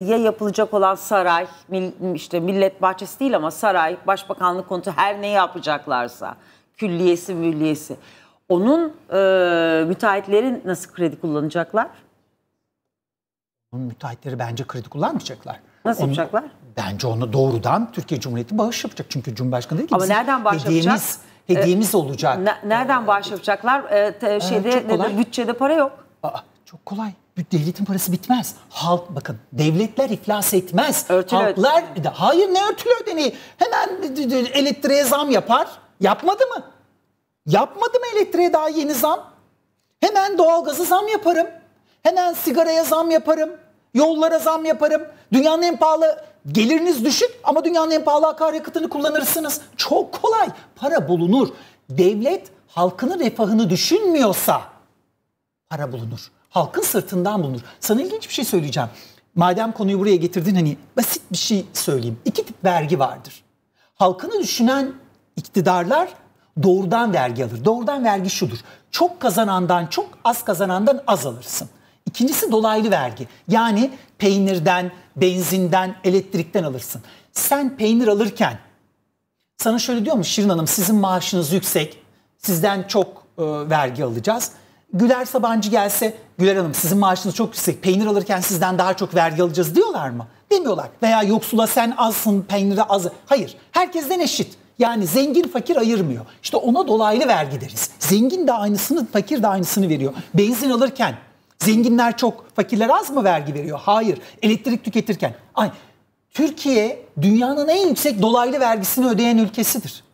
ya yapılacak olan saray, işte millet bahçesi değil ama saray, başbakanlık konutu her ne yapacaklarsa, külliyesi, mülliyesi. Onun e, müteahhitleri nasıl kredi kullanacaklar? Onun müteahhitleri bence kredi kullanmayacaklar. Nasıl onu, yapacaklar? Bence onu doğrudan Türkiye Cumhuriyeti bağış yapacak. Çünkü Cumhurbaşkanı değil ki. Ama nereden bağış hediyemiz, yapacak? Hediyemiz ee, olacak. Ne, nereden ee, bağış yapacaklar? Ee, te, şeyde, ee, nedir, bütçede para yok. Aa, çok kolay devletin parası bitmez. Halk bakın devletler iflas etmez. Örtülü Halklar ödeneği. hayır ne örtülü ödeneği? Hemen elektriğe zam yapar. Yapmadı mı? Yapmadı mı elektriğe daha yeni zam? Hemen doğalgazı zam yaparım. Hemen sigaraya zam yaparım. Yollara zam yaparım. Dünyanın en pahalı geliriniz düşük ama dünyanın en pahalı akaryakıtını kullanırsınız. Çok kolay. Para bulunur. Devlet halkının refahını düşünmüyorsa para bulunur halkın sırtından bulunur. Sana ilginç bir şey söyleyeceğim. Madem konuyu buraya getirdin hani basit bir şey söyleyeyim. İki tip vergi vardır. Halkını düşünen iktidarlar doğrudan vergi alır. Doğrudan vergi şudur. Çok kazanandan çok az kazanandan az alırsın. İkincisi dolaylı vergi. Yani peynirden, benzinden, elektrikten alırsın. Sen peynir alırken sana şöyle diyor mu Şirin Hanım sizin maaşınız yüksek, sizden çok e, vergi alacağız. Güler Sabancı gelse Güler Hanım sizin maaşınız çok yüksek peynir alırken sizden daha çok vergi alacağız diyorlar mı? Demiyorlar. Veya yoksula sen azsın peynire az. Hayır herkesten eşit. Yani zengin fakir ayırmıyor. İşte ona dolaylı vergi deriz. Zengin de aynısını fakir de aynısını veriyor. Benzin alırken zenginler çok fakirler az mı vergi veriyor? Hayır. Elektrik tüketirken. Ay, Türkiye dünyanın en yüksek dolaylı vergisini ödeyen ülkesidir.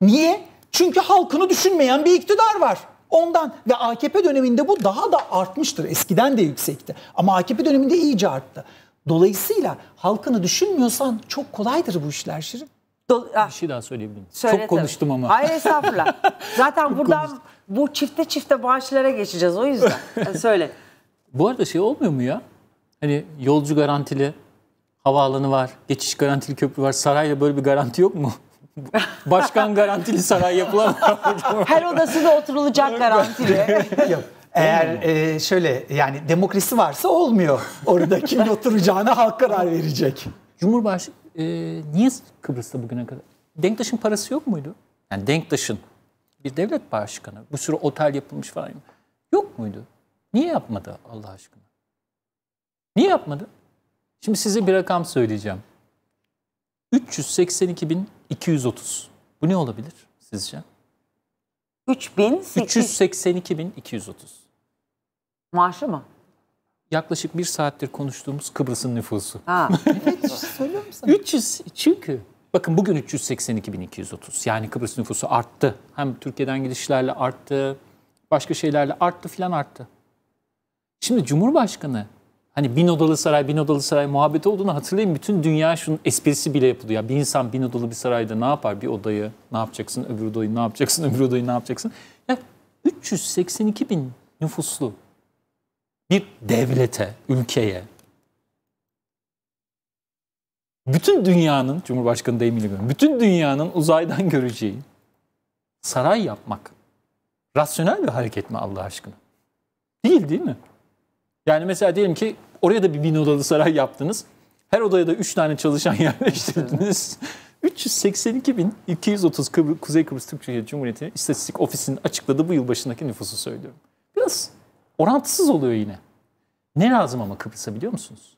Niye? Çünkü halkını düşünmeyen bir iktidar var. Ondan ve AKP döneminde bu daha da artmıştır. Eskiden de yüksekti. Ama AKP döneminde iyice arttı. Dolayısıyla halkını düşünmüyorsan çok kolaydır bu işler Şirin. Do- ah. Bir şey daha söyleyebilir Söyle Çok konuştum tabii. ama. Hayır estağfurullah. Zaten buradan bu çifte çifte bağışlara geçeceğiz o yüzden. söyle. Bu arada şey olmuyor mu ya? Hani yolcu garantili havaalanı var, geçiş garantili köprü var. Sarayla böyle bir garanti yok mu? Başkan garantili saray yapılamıyor. Her odasında oturulacak garantili. Eğer e, şöyle yani demokrasi varsa olmuyor. Orada kimin oturacağına halk karar verecek. Cumhurbaşkanı e, niye Kıbrıs'ta bugüne kadar? Denktaş'ın parası yok muydu? Yani Denktaş'ın bir devlet başkanı. Bu sürü otel yapılmış falan. Yok muydu? Niye yapmadı Allah aşkına? Niye yapmadı? Şimdi size bir rakam söyleyeceğim. 382.230. Bu ne olabilir sizce? 3800. 382.230. Maaşı mı? Yaklaşık bir saattir konuştuğumuz Kıbrıs'ın nüfusu. Ha. evet, şey söylüyor musun? 300, çünkü bakın bugün 382.230. Yani Kıbrıs nüfusu arttı. Hem Türkiye'den gidişlerle arttı, başka şeylerle arttı filan arttı. Şimdi Cumhurbaşkanı hani bin odalı saray, bin odalı saray muhabbeti olduğunu hatırlayın. Bütün dünya şunun esprisi bile yapıldı. Ya bir insan bin odalı bir sarayda ne yapar? Bir odayı ne yapacaksın, öbür odayı ne yapacaksın, öbür odayı ne yapacaksın? Ya 382 bin nüfuslu bir devlete, ülkeye, bütün dünyanın, Cumhurbaşkanı deyimiyle göre, bütün dünyanın uzaydan göreceği saray yapmak rasyonel bir hareket mi Allah aşkına? Değil değil mi? Yani mesela diyelim ki oraya da bir bin odalı saray yaptınız. Her odaya da 3 tane çalışan yerleştirdiniz. Evet. 382.230 Kıbr Kuzey Kıbrıs Türk Cumhuriyeti İstatistik Ofisi'nin açıkladığı bu yıl başındaki nüfusu söylüyorum. Biraz orantısız oluyor yine. Ne lazım ama Kıbrıs'a biliyor musunuz?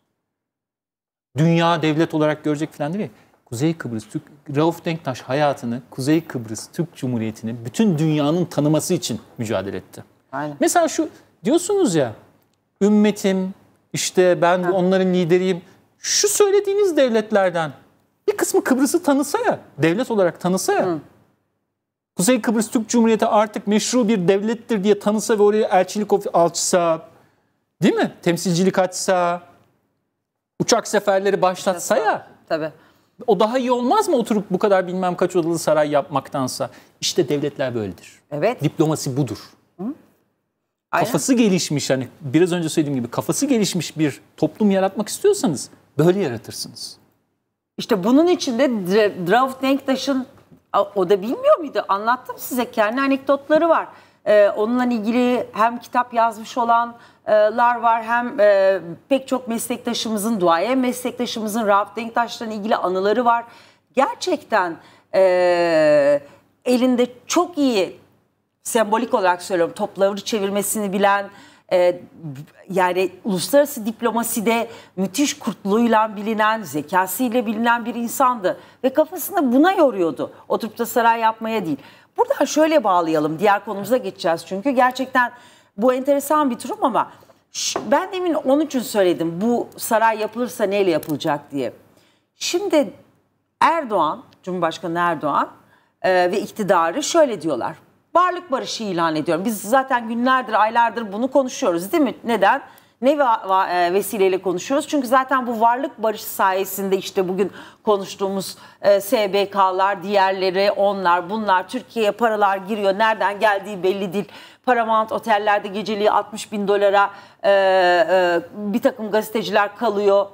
Dünya devlet olarak görecek falan değil mi? Kuzey Kıbrıs Türk, Rauf Denktaş hayatını Kuzey Kıbrıs Türk Cumhuriyeti'ni bütün dünyanın tanıması için mücadele etti. Aynen. Mesela şu diyorsunuz ya ümmetim, işte ben ha. onların lideriyim. Şu söylediğiniz devletlerden bir kısmı Kıbrıs'ı tanısa ya, devlet olarak tanısa ya. Hı. Kuzey Kıbrıs Türk Cumhuriyeti artık meşru bir devlettir diye tanısa ve oraya elçilik alçısa, değil mi? Temsilcilik açsa, uçak seferleri başlatsa ya. Tabii. O daha iyi olmaz mı oturup bu kadar bilmem kaç odalı saray yapmaktansa? İşte devletler böyledir. Evet. Diplomasi budur. Aynen. Kafası gelişmiş hani biraz önce söylediğim gibi kafası gelişmiş bir toplum yaratmak istiyorsanız böyle yaratırsınız. İşte bunun için de Drauf Denktaş'ın o da bilmiyor muydu? Anlattım size kendi anekdotları var. Ee, onunla ilgili hem kitap yazmış olanlar var hem e, pek çok meslektaşımızın, duaya meslektaşımızın Rauf Denktaş'tan ilgili anıları var. Gerçekten e, elinde çok iyi sembolik olarak söylüyorum topları çevirmesini bilen e, yani uluslararası diplomaside müthiş kurtluğuyla bilinen, zekasıyla bilinen bir insandı. Ve kafasını buna yoruyordu. Oturup da saray yapmaya değil. Buradan şöyle bağlayalım. Diğer konumuza geçeceğiz çünkü. Gerçekten bu enteresan bir durum ama ben demin onun için söyledim. Bu saray yapılırsa neyle yapılacak diye. Şimdi Erdoğan, Cumhurbaşkanı Erdoğan e, ve iktidarı şöyle diyorlar varlık barışı ilan ediyorum. Biz zaten günlerdir, aylardır bunu konuşuyoruz değil mi? Neden? Ne e, vesileyle konuşuyoruz? Çünkü zaten bu varlık barışı sayesinde işte bugün konuştuğumuz e, SBK'lar, diğerleri, onlar, bunlar, Türkiye'ye paralar giriyor. Nereden geldiği belli değil. Paramount otellerde geceliği 60 bin dolara e, bir takım gazeteciler kalıyor.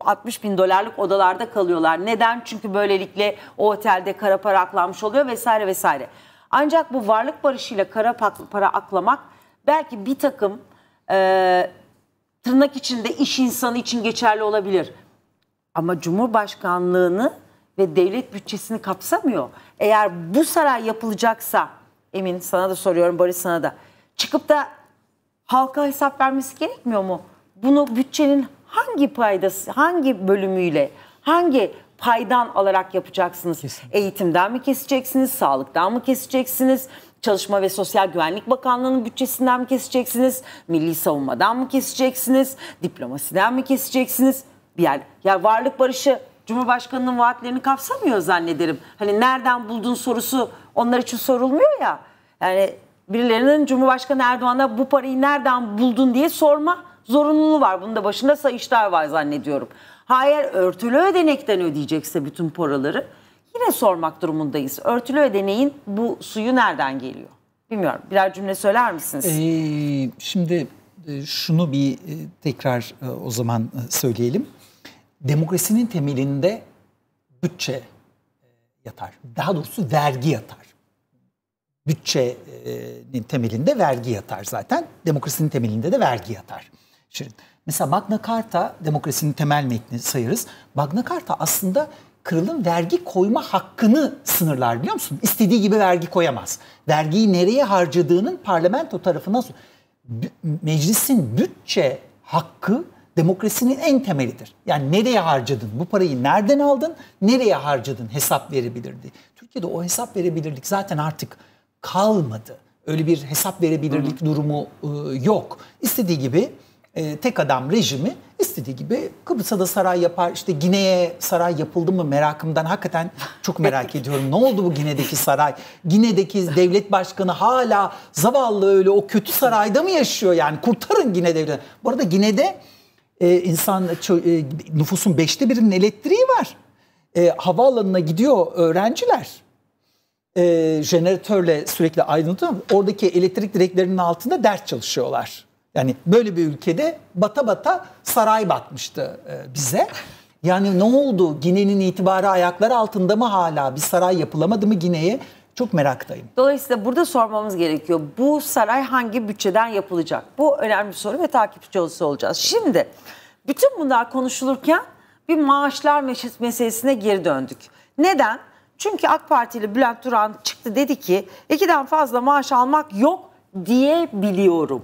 60 bin dolarlık odalarda kalıyorlar. Neden? Çünkü böylelikle o otelde kara para aklanmış oluyor vesaire vesaire. Ancak bu varlık barışıyla kara para aklamak belki bir takım e, tırnak içinde iş insanı için geçerli olabilir. Ama Cumhurbaşkanlığını ve devlet bütçesini kapsamıyor. Eğer bu saray yapılacaksa Emin sana da soruyorum Barış sana da çıkıp da halka hesap vermesi gerekmiyor mu? Bunu bütçenin hangi paydası, hangi bölümüyle, hangi paydan alarak yapacaksınız. Kesinlikle. Eğitimden mi keseceksiniz, sağlıktan mı keseceksiniz? Çalışma ve Sosyal Güvenlik Bakanlığı'nın bütçesinden mi keseceksiniz? Milli savunmadan mı keseceksiniz? Diplomasiden mi keseceksiniz? Yani yer, varlık barışı Cumhurbaşkanı'nın vaatlerini kapsamıyor zannederim. Hani nereden buldun sorusu onlar için sorulmuyor ya. Yani birilerinin Cumhurbaşkanı Erdoğan'a bu parayı nereden buldun diye sorma zorunluluğu var. Bunun da başında Sayıştay var zannediyorum. Hayır örtülü ödenekten ödeyecekse bütün paraları yine sormak durumundayız. Örtülü ödeneğin bu suyu nereden geliyor? Bilmiyorum. Birer cümle söyler misiniz? Ee, şimdi e, şunu bir e, tekrar e, o zaman söyleyelim. Demokrasinin temelinde bütçe yatar. Daha doğrusu vergi yatar. Bütçenin temelinde vergi yatar zaten. Demokrasinin temelinde de vergi yatar. Şirin. Mesela Magna Carta demokrasinin temel metni sayarız. Magna Carta aslında kralın vergi koyma hakkını sınırlar biliyor musun? İstediği gibi vergi koyamaz. Vergiyi nereye harcadığının parlamento tarafından meclisin bütçe hakkı demokrasinin en temelidir. Yani nereye harcadın? Bu parayı nereden aldın? Nereye harcadın? Hesap verebilirdi. Türkiye'de o hesap verebilirlik zaten artık kalmadı. Öyle bir hesap verebilirlik Hı. durumu e, yok. İstediği gibi e, tek adam rejimi istediği gibi Kıbrıs'a da saray yapar. İşte Gine'ye saray yapıldı mı merakımdan hakikaten çok merak ediyorum. Ne oldu bu Gine'deki saray? Gine'deki devlet başkanı hala zavallı öyle o kötü sarayda mı yaşıyor yani? Kurtarın Gine devleti. Bu arada Gine'de e, insan e, nüfusun beşte birinin elektriği var. E, havaalanına gidiyor öğrenciler. E, jeneratörle sürekli aydınlatıyor. Oradaki elektrik direklerinin altında ders çalışıyorlar. Yani böyle bir ülkede bata bata saray batmıştı e, bize. Yani ne oldu? Gine'nin itibarı ayakları altında mı hala? Bir saray yapılamadı mı Gine'ye? Çok meraktayım. Dolayısıyla burada sormamız gerekiyor. Bu saray hangi bütçeden yapılacak? Bu önemli bir soru ve takipçi olacağız. Şimdi bütün bunlar konuşulurken bir maaşlar meselesine geri döndük. Neden? Çünkü AK Partili Bülent Duran çıktı dedi ki ikiden fazla maaş almak yok diyebiliyorum.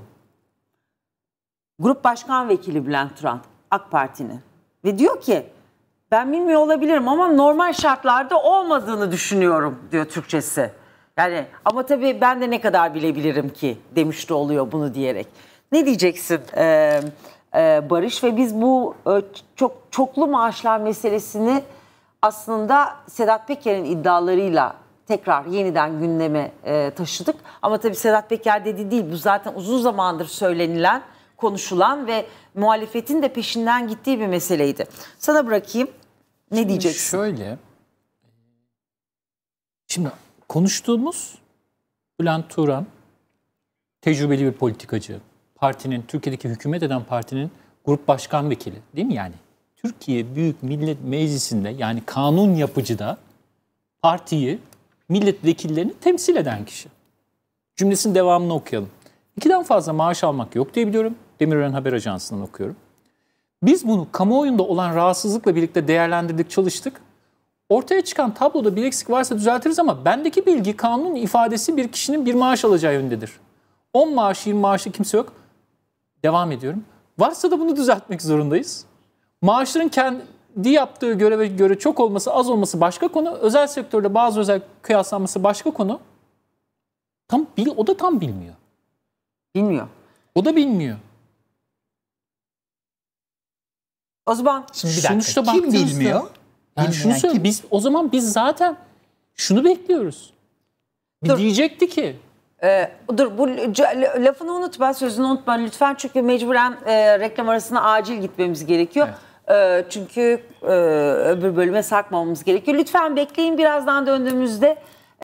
Grup Başkan Vekili Bülent Turan AK Parti'nin ve diyor ki ben bilmiyor olabilirim ama normal şartlarda olmadığını düşünüyorum diyor Türkçesi. Yani ama tabii ben de ne kadar bilebilirim ki demiş de oluyor bunu diyerek. Ne diyeceksin ee, e, Barış ve biz bu e, çok çoklu maaşlar meselesini aslında Sedat Peker'in iddialarıyla tekrar yeniden gündeme e, taşıdık. Ama tabii Sedat Peker dedi değil bu zaten uzun zamandır söylenilen konuşulan ve muhalefetin de peşinden gittiği bir meseleydi. Sana bırakayım. Ne şimdi diyeceksin? Şöyle. Şimdi konuştuğumuz Bülent Turan tecrübeli bir politikacı. Partinin, Türkiye'deki hükümet eden partinin grup başkan vekili değil mi yani? Türkiye Büyük Millet Meclisi'nde yani kanun yapıcıda partiyi, milletvekillerini temsil eden kişi. Cümlesinin devamını okuyalım. İkiden fazla maaş almak yok diye biliyorum. Demirören Haber Ajansı'ndan okuyorum. Biz bunu kamuoyunda olan rahatsızlıkla birlikte değerlendirdik, çalıştık. Ortaya çıkan tabloda bir eksik varsa düzeltiriz ama bendeki bilgi kanunun ifadesi bir kişinin bir maaş alacağı yönündedir. 10 maaş, 20 maaşı kimse yok. Devam ediyorum. Varsa da bunu düzeltmek zorundayız. Maaşların kendi yaptığı göreve göre çok olması, az olması başka konu. Özel sektörde bazı özel kıyaslanması başka konu. Tam bil, o da tam bilmiyor. Bilmiyor. O da bilmiyor. O zaman Şimdi bir dakika, sonuçta kim bilmiyor? Yani şunu söyle, kim? Biz, o zaman biz zaten şunu bekliyoruz. Bir Dur. diyecekti ki Ee, dur bu lafını unutma, sözünü unutma lütfen çünkü mecburen e, reklam arasına acil gitmemiz gerekiyor. Ee, çünkü e, öbür bölüme sakmamamız gerekiyor. Lütfen bekleyin birazdan döndüğümüzde